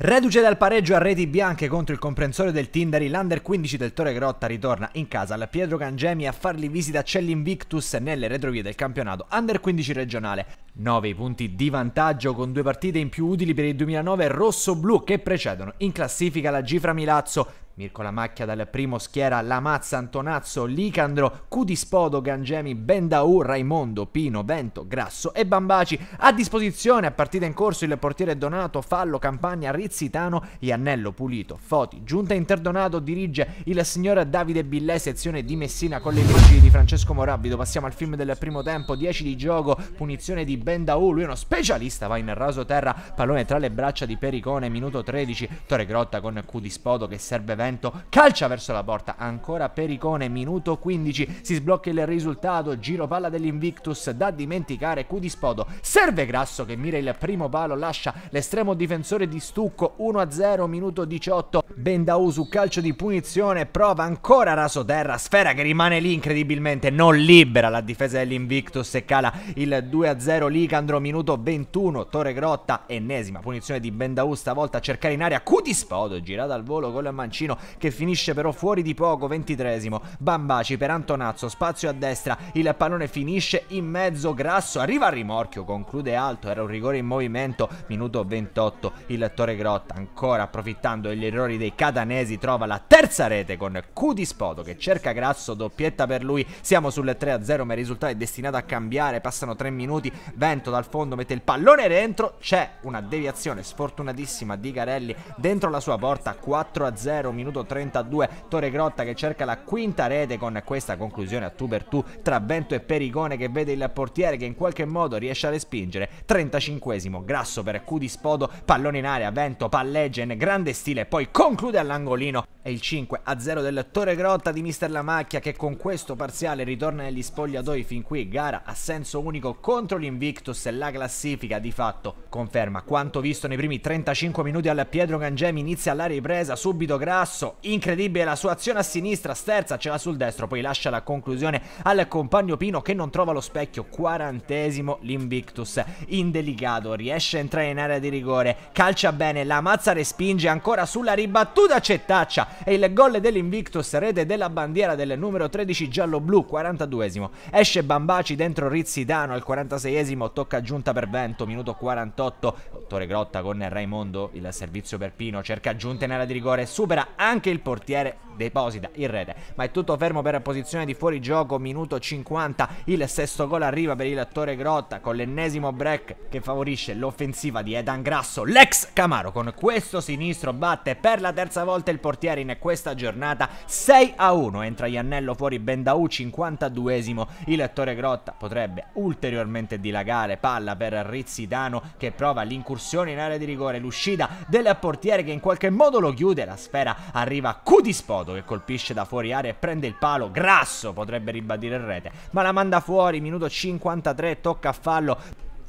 Reduce dal pareggio a reti bianche contro il comprensore del Tindari, l'under 15 del Torre Grotta ritorna in casa al Pietro Cangemi a fargli visita a Cell'Invictus nelle retrovie del campionato under 15 regionale. 9 punti di vantaggio con due partite in più utili per il 2009 rosso-blu che precedono in classifica la Gifra Milazzo. Mirko Lamacchia dal primo schiera, Lamazza, Antonazzo, Licandro, Cudispodo, Gangemi, Bendaù, Raimondo, Pino, Vento, Grasso e Bambaci. A disposizione a partita in corso il portiere Donato, Fallo, Campagna, Rizzitano, Iannello, Pulito, Foti. Giunta Interdonato dirige il signor Davide Billè, sezione di Messina con le immagini di Francesco Morabito. Passiamo al film del primo tempo, 10 di gioco, punizione di Bendau, oh, lui è uno specialista, va in raso terra, pallone tra le braccia di Pericone, minuto 13, Torre Grotta con Q di Spodo che serve vento, calcia verso la porta, ancora Pericone, minuto 15, si sblocca il risultato, giro palla dell'Invictus, da dimenticare Q di Spodo, serve Grasso che mira il primo palo, lascia l'estremo difensore di Stucco, 1-0, minuto 18, Bendau su calcio di punizione, prova ancora raso terra, sfera che rimane lì incredibilmente, non libera la difesa dell'Invictus e cala il 2-0 lì Licandro, minuto 21, Torre Grotta, ennesima punizione di Bendaù stavolta a cercare in aria Cutispodo, girata al volo gol a Mancino che finisce però fuori di poco, ventitresimo, Bambaci per Antonazzo, spazio a destra, il pallone finisce in mezzo, Grasso arriva a rimorchio, conclude alto, era un rigore in movimento, minuto 28, il Torre Grotta ancora approfittando degli errori dei catanesi trova la terza rete con Cutispodo che cerca Grasso, doppietta per lui, siamo sul 3-0 ma il risultato è destinato a cambiare, passano 3 minuti, 20 vento dal fondo mette il pallone dentro, c'è una deviazione sfortunatissima di Garelli dentro la sua porta, 4-0, a minuto 32, Torre Grotta che cerca la quinta rete con questa conclusione a 2 per 2 tra Bento e Perigone che vede il portiere che in qualche modo riesce a respingere, 35esimo, grasso per Q di Spodo pallone in aria vento palleggia in grande stile, poi conclude all'angolino e il 5-0 a del Torre Grotta di Mister Lamacchia che con questo parziale ritorna negli spogliatoi fin qui, gara a senso unico contro l'invito Invictus la classifica di fatto conferma quanto visto nei primi 35 minuti al Pietro Gangemi inizia la ripresa subito Grasso incredibile la sua azione a sinistra sterza ce l'ha sul destro poi lascia la conclusione al compagno Pino che non trova lo specchio quarantesimo l'Invictus indelicato riesce a entrare in area di rigore calcia bene la mazza respinge ancora sulla ribattuta cettaccia taccia e il gol dell'Invictus rete della bandiera del numero 13 giallo-blu 42esimo esce Bambaci dentro Rizzitano al 46esimo primo, tocca giunta per Vento, minuto 48, Torre Grotta con Raimondo, il servizio per Pino, cerca giunta in area di rigore, supera anche il portiere deposita in rete, ma è tutto fermo per posizione di fuori gioco. minuto 50, il sesto gol arriva per il attore Grotta con l'ennesimo break che favorisce l'offensiva di Edan Grasso, l'ex Camaro con questo sinistro batte per la terza volta il portiere in questa giornata 6 a 1, entra Iannello fuori Bendau 52esimo, il attore Grotta potrebbe ulteriormente dilagare, palla per Rizzidano che prova l'incursione in area di rigore, l'uscita del portiere che in qualche modo lo chiude, la sfera arriva a Cudispod Yamamoto che colpisce da fuori area e prende il palo. Grasso potrebbe ribadire il rete, ma la manda fuori. Minuto 53, tocca a fallo.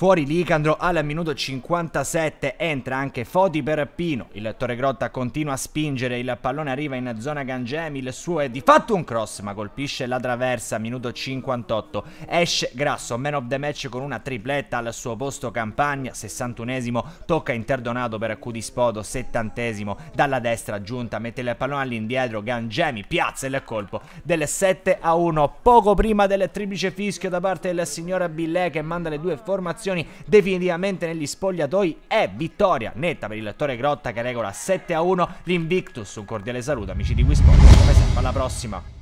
Fuori Licandro al minuto 57 entra anche Foti per Pino. Il Grotta continua a spingere, il pallone arriva in zona Gangemi, il suo è di fatto un cross ma colpisce la traversa. Minuto 58. Esce Grasso, man of the match con una tripletta al suo posto Campagna, 61esimo, tocca interdonato per Cudispodo, 70esimo, dalla destra giunta, mette il pallone all'indietro, Gangemi piazza il colpo del 7 a 1, poco prima del triplice fischio da parte del signor Billè che manda le due formazioni posizioni definitivamente negli spogliatoi e vittoria netta per il lettore Grotta che regola 7 a 1 l'Invictus. Un cordiale saluto amici di Wisport, come sempre alla prossima.